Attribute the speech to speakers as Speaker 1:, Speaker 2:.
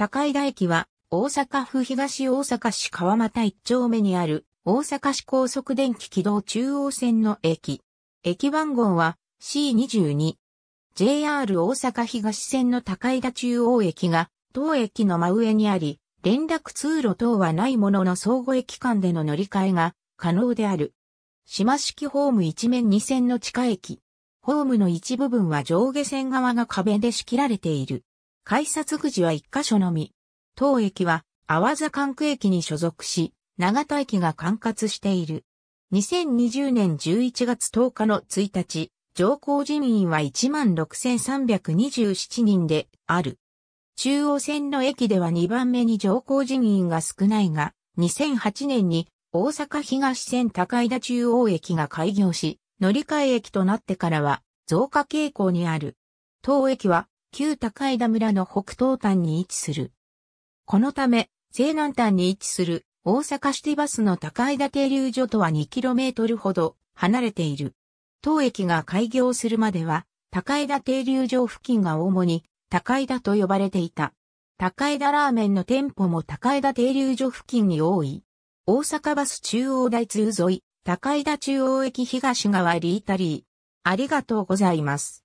Speaker 1: 高井田駅は、大阪府東大阪市
Speaker 2: 川又一丁目にある、大阪市高速電気軌道中央線の駅。駅番号は C22。JR 大阪東線の高井田中央駅が、当駅の真上にあり、連絡通路等はないものの相互駅間での乗り換えが可能である。島式ホーム一面二線の地下駅。ホームの一部分は上下線側が壁で仕切られている。改札口は1箇所のみ。当駅は、阿波座区駅に所属し、長田駅が管轄している。2020年11月10日の1日、上降人員は16,327人である。中央線の駅では2番目に上降人員が少ないが、2008年に大阪東線高井田中央駅が開業し、乗り換え駅となってからは増加傾向にある。当駅は旧高枝村の北東端に位置する。このため、西南端に位置する大阪シティバスの高枝停留所とは 2km ほど離れている。当駅が開業するまでは、高枝停留所付近が主に高枝と呼ばれていた。高枝ラーメンの店舗も高枝停留所付近に多い。大阪バス中央台通沿い、高枝中央駅東側リ
Speaker 1: ータリー。ありがとうございます。